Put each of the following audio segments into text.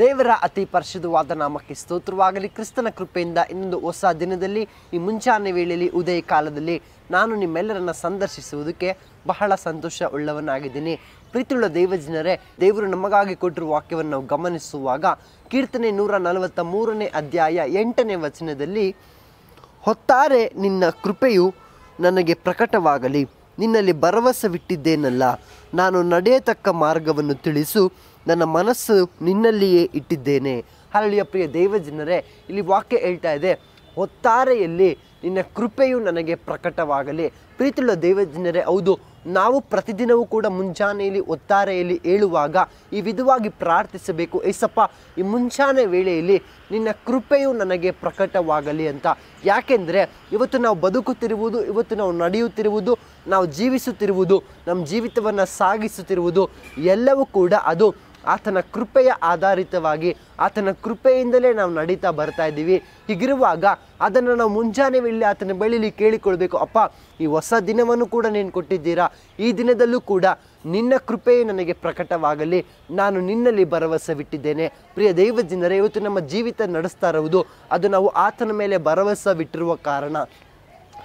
ದೇವರ ಅತಿ ಪರಿಶುದ್ಧವಾದ ನಾಮಕ್ಕೆ ಸ್ತೋತ್ರವಾಗಲಿ ಕ್ರಿಸ್ತನ ಕೃಪೆಯಿಂದ ಇನ್ನೊಂದು ಹೊಸ ದಿನದಲ್ಲಿ ಈ ಮುಂಚಾನೆ ವೇಳೆಯಲ್ಲಿ ಉದಯ ಕಾಲದಲ್ಲಿ ನಾನು ನಿಮ್ಮೆಲ್ಲರನ್ನ ಸಂದರ್ಶಿಸುವುದಕ್ಕೆ ಬಹಳ ಸಂತೋಷ ಉಳ್ಳವನಾಗಿದ್ದೀನಿ ಪ್ರೀತಿಯುಳ್ಳ ದೇವಜನರೇ ದೇವರು ನಮಗಾಗಿ ಕೊಟ್ಟಿರುವ ವಾಕ್ಯವನ್ನು ನಾವು ಗಮನಿಸುವಾಗ ಕೀರ್ತನೆ ನೂರ ನಲವತ್ತ ಮೂರನೇ ಅಧ್ಯಾಯ ಎಂಟನೇ ವಚನದಲ್ಲಿ ಹೊತ್ತಾರೆ ನಿನ್ನ ಕೃಪೆಯು ನನಗೆ ಪ್ರಕಟವಾಗಲಿ ನಿನ್ನಲ್ಲಿ ಬಿಟ್ಟಿದ್ದೇನಲ್ಲ ನಾನು ನಡೆಯತಕ್ಕ ಮಾರ್ಗವನ್ನು ತಿಳಿಸು ನನ್ನ ಮನಸ್ಸು ನಿನ್ನಲ್ಲಿಯೇ ಇಟ್ಟಿದ್ದೇನೆ ಹರಳಿಯ ಪ್ರಿಯ ದೈವಜನರೇ ಇಲ್ಲಿ ವಾಕ್ಯ ಹೇಳ್ತಾ ಇದೆ ಒತ್ತಾರೆಯಲ್ಲಿ ನಿನ್ನ ಕೃಪೆಯು ನನಗೆ ಪ್ರಕಟವಾಗಲಿ ಪ್ರೀತಿಳ್ಳ ದೇವಜನರೇ ಹೌದು ನಾವು ಪ್ರತಿದಿನವೂ ಕೂಡ ಮುಂಜಾನೆಯಲ್ಲಿ ಒತ್ತಾರೆಯಲ್ಲಿ ಹೇಳುವಾಗ ಈ ವಿಧವಾಗಿ ಪ್ರಾರ್ಥಿಸಬೇಕು ಏಸಪ್ಪ ಈ ಮುಂಜಾನೆ ವೇಳೆಯಲ್ಲಿ ನಿನ್ನ ಕೃಪೆಯು ನನಗೆ ಪ್ರಕಟವಾಗಲಿ ಅಂತ ಯಾಕೆಂದರೆ ಇವತ್ತು ನಾವು ಬದುಕುತ್ತಿರುವುದು ಇವತ್ತು ನಾವು ನಡೆಯುತ್ತಿರುವುದು ನಾವು ಜೀವಿಸುತ್ತಿರುವುದು ನಮ್ಮ ಜೀವಿತವನ್ನು ಸಾಗಿಸುತ್ತಿರುವುದು ಎಲ್ಲವೂ ಕೂಡ ಅದು ಆತನ ಕೃಪೆಯ ಆಧಾರಿತವಾಗಿ ಆತನ ಕೃಪೆಯಿಂದಲೇ ನಾವು ನಡೀತಾ ಬರ್ತಾ ಇದ್ದೀವಿ ಹೀಗಿರುವಾಗ ಅದನ್ನು ನಾವು ಮುಂಜಾನೆ ವೇಳೆ ಆತನ ಬಳಿಲಿ ಕೇಳಿಕೊಳ್ಬೇಕು ಅಪ್ಪ ಈ ಹೊಸ ದಿನವನ್ನು ಕೂಡ ನೀನು ಕೊಟ್ಟಿದ್ದೀರಾ ಈ ದಿನದಲ್ಲೂ ಕೂಡ ನಿನ್ನ ಕೃಪೆಯೇ ನನಗೆ ಪ್ರಕಟವಾಗಲಿ ನಾನು ನಿನ್ನಲ್ಲಿ ಭರವಸೆ ಬಿಟ್ಟಿದ್ದೇನೆ ಪ್ರಿಯ ದೈವ ಜನರೇ ಇವತ್ತು ನಮ್ಮ ಜೀವಿತ ನಡೆಸ್ತಾ ಇರುವುದು ಅದು ನಾವು ಆತನ ಮೇಲೆ ಭರವಸೆ ಬಿಟ್ಟಿರುವ ಕಾರಣ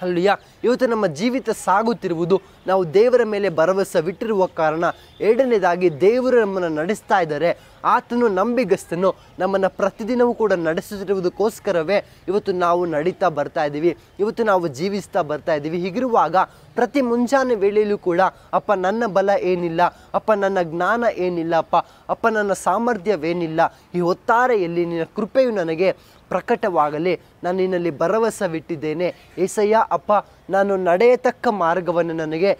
ಅಲ್ಲಿಯ ಇವತ್ತು ನಮ್ಮ ಜೀವಿತ ಸಾಗುತ್ತಿರುವುದು ನಾವು ದೇವರ ಮೇಲೆ ಭರವಸೆ ಬಿಟ್ಟಿರುವ ಕಾರಣ ಎರಡನೇದಾಗಿ ದೇವರು ನಮ್ಮನ್ನು ನಡೆಸ್ತಾ ಇದ್ದಾರೆ ಆತನು ನಂಬಿಗಸ್ತನು ನಮ್ಮನ್ನು ಪ್ರತಿದಿನವೂ ಕೂಡ ನಡೆಸುತ್ತಿರುವುದಕ್ಕೋಸ್ಕರವೇ ಇವತ್ತು ನಾವು ನಡೀತಾ ಬರ್ತಾ ಇದ್ದೀವಿ ಇವತ್ತು ನಾವು ಜೀವಿಸ್ತಾ ಬರ್ತಾ ಇದ್ದೀವಿ ಹೀಗಿರುವಾಗ ಪ್ರತಿ ಮುಂಜಾನೆ ವೇಳೆಯಲ್ಲೂ ಕೂಡ ಅಪ್ಪ ನನ್ನ ಬಲ ಏನಿಲ್ಲ ಅಪ್ಪ ನನ್ನ ಜ್ಞಾನ ಏನಿಲ್ಲ ಅಪ್ಪ ಅಪ್ಪ ನನ್ನ ಸಾಮರ್ಥ್ಯವೇನಿಲ್ಲ ಈ ಒತ್ತಾರೆಯಲ್ಲಿ ನಿನ್ನ ಕೃಪೆಯು ನನಗೆ ಪ್ರಕಟವಾಗಲಿ ನಾನು ನಿನ್ನಲ್ಲಿ ಬಿಟ್ಟಿದ್ದೇನೆ ಏಸಯ್ಯ ಅಪ್ಪ ನಾನು ನಡೆಯತಕ್ಕ ಮಾರ್ಗವನ್ನು ನನಗೆ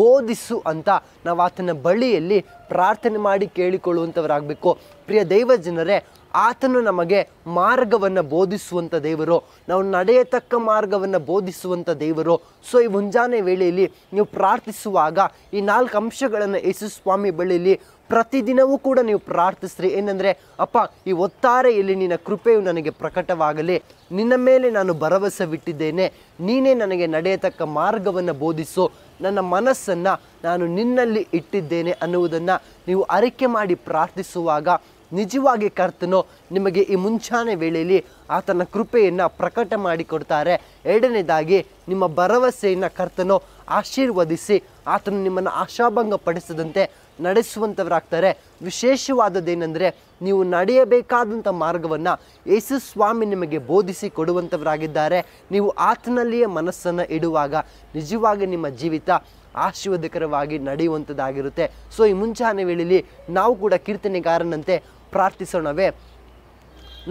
ಬೋಧಿಸು ಅಂತ ನಾವು ಆತನ ಬಳಿಯಲ್ಲಿ ಪ್ರಾರ್ಥನೆ ಮಾಡಿ ಕೇಳಿಕೊಳ್ಳುವಂಥವರಾಗಬೇಕು ಪ್ರಿಯ ದೈವ ಜನರೇ ಆತನು ನಮಗೆ ಮಾರ್ಗವನ್ನು ಬೋಧಿಸುವಂಥ ದೇವರು ನಾವು ನಡೆಯತಕ್ಕ ಮಾರ್ಗವನ್ನು ಬೋಧಿಸುವಂಥ ದೇವರು ಸೊ ಈ ಮುಂಜಾನೆ ವೇಳೆಯಲ್ಲಿ ನೀವು ಪ್ರಾರ್ಥಿಸುವಾಗ ಈ ನಾಲ್ಕು ಅಂಶಗಳನ್ನು ಯೇಸು ಸ್ವಾಮಿ ಬಳಿಯಲ್ಲಿ ಪ್ರತಿದಿನವೂ ಕೂಡ ನೀವು ಪ್ರಾರ್ಥಿಸ್ರಿ ಏನಂದರೆ ಅಪ್ಪ ಈ ಒತ್ತಾರೆಯಲ್ಲಿ ನಿನ್ನ ಕೃಪೆಯು ನನಗೆ ಪ್ರಕಟವಾಗಲಿ ನಿನ್ನ ಮೇಲೆ ನಾನು ಭರವಸೆ ಬಿಟ್ಟಿದ್ದೇನೆ ನೀನೇ ನನಗೆ ನಡೆಯತಕ್ಕ ಮಾರ್ಗವನ್ನು ಬೋಧಿಸು ನನ್ನ ಮನಸ್ಸನ್ನು ನಾನು ನಿನ್ನಲ್ಲಿ ಇಟ್ಟಿದ್ದೇನೆ ಅನ್ನುವುದನ್ನು ನೀವು ಅರಿಕೆ ಮಾಡಿ ಪ್ರಾರ್ಥಿಸುವಾಗ ನಿಜವಾಗಿ ಕರ್ತನು ನಿಮಗೆ ಈ ಮುಂಚಾನೆ ವೇಳೆಯಲ್ಲಿ ಆತನ ಕೃಪೆಯನ್ನು ಪ್ರಕಟ ಮಾಡಿಕೊಡ್ತಾರೆ ಎರಡನೇದಾಗಿ ನಿಮ್ಮ ಭರವಸೆಯನ್ನು ಕರ್ತನು ಆಶೀರ್ವದಿಸಿ ಆತನು ನಿಮ್ಮನ್ನು ಆಶಾಭಂಗ ಪಡಿಸದಂತೆ ನಡೆಸುವಂಥವರಾಗ್ತಾರೆ ವಿಶೇಷವಾದದ್ದೇನೆಂದರೆ ನೀವು ನಡೆಯಬೇಕಾದಂಥ ಮಾರ್ಗವನ್ನು ಯೇಸು ಸ್ವಾಮಿ ನಿಮಗೆ ಬೋಧಿಸಿ ಕೊಡುವಂಥವರಾಗಿದ್ದಾರೆ ನೀವು ಆತನಲ್ಲಿಯೇ ಮನಸ್ಸನ್ನು ಇಡುವಾಗ ನಿಜವಾಗಿ ನಿಮ್ಮ ಜೀವಿತ ಆಶೀರ್ವಾದಕರವಾಗಿ ನಡೆಯುವಂಥದ್ದಾಗಿರುತ್ತೆ ಸೊ ಈ ಮುಂಚಾನೆ ವೇಳೆಯಲ್ಲಿ ನಾವು ಕೂಡ ಕೀರ್ತನೆಗಾರನಂತೆ ಪ್ರಾರ್ಥಿಸೋಣವೇ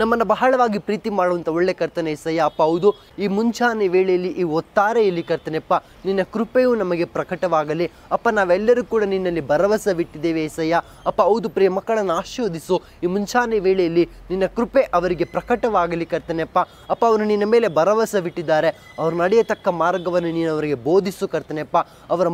ನಮ್ಮನ್ನು ಬಹಳವಾಗಿ ಪ್ರೀತಿ ಮಾಡುವಂಥ ಒಳ್ಳೆ ಕರ್ತನೆ ಸಯ್ಯ ಅಪ್ಪ ಹೌದು ಈ ಮುಂಚಾನೆ ವೇಳೆಯಲ್ಲಿ ಈ ಒತ್ತಾರೆ ಇಲ್ಲಿ ಕರ್ತನೆಪ್ಪ ನಿನ್ನ ಕೃಪೆಯು ನಮಗೆ ಪ್ರಕಟವಾಗಲಿ ಅಪ್ಪ ನಾವೆಲ್ಲರೂ ಕೂಡ ನಿನ್ನಲ್ಲಿ ಭರವಸೆ ಬಿಟ್ಟಿದ್ದೇವೆ ಸಯ್ಯ ಅಪ್ಪ ಹೌದು ಪ್ರಿಯ ಮಕ್ಕಳನ್ನು ಆಶೀರ್ವದಿಸು ಈ ಮುಂಚಾನೆ ವೇಳೆಯಲ್ಲಿ ನಿನ್ನ ಕೃಪೆ ಅವರಿಗೆ ಪ್ರಕಟವಾಗಲಿ ಕರ್ತನೆಪ್ಪ ಅಪ್ಪ ಅವರು ನಿನ್ನ ಮೇಲೆ ಭರವಸೆ ಬಿಟ್ಟಿದ್ದಾರೆ ಅವರು ನಡೆಯತಕ್ಕ ಮಾರ್ಗವನ್ನು ನೀನು ಅವರಿಗೆ ಬೋಧಿಸು ಕರ್ತನೆಪ್ಪ ಅವರ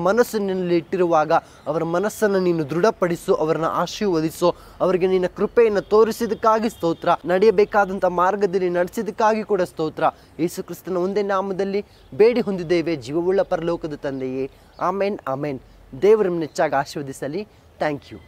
ನಿನ್ನಲ್ಲಿ ಇಟ್ಟಿರುವಾಗ ಅವರ ಮನಸ್ಸನ್ನು ನೀನು ದೃಢಪಡಿಸು ಅವರನ್ನು ಆಶೀರ್ವದಿಸು ಅವರಿಗೆ ನಿನ್ನ ಕೃಪೆಯನ್ನು ತೋರಿಸಿದಕ್ಕಾಗಿ ಸ್ತೋತ್ರ ನಡೆಯ ನಡೆಯಬೇಕಾದಂಥ ಮಾರ್ಗದಲ್ಲಿ ನಡೆಸಿದಕ್ಕಾಗಿ ಕೂಡ ಸ್ತೋತ್ರ ಯೇಸು ಕ್ರಿಸ್ತನ ಒಂದೇ ನಾಮದಲ್ಲಿ ಬೇಡಿ ಹೊಂದಿದ್ದೇವೆ ಜೀವವುಳ್ಳ ಪರಲೋಕದ ತಂದೆಯೇ ಆಮೇನ್ ಆಮೇನ್ ದೇವರನ್ನು ನೆಚ್ಚಾಗಿ ಆಶೀರ್ವದಿಸಲಿ ಥ್ಯಾಂಕ್ ಯು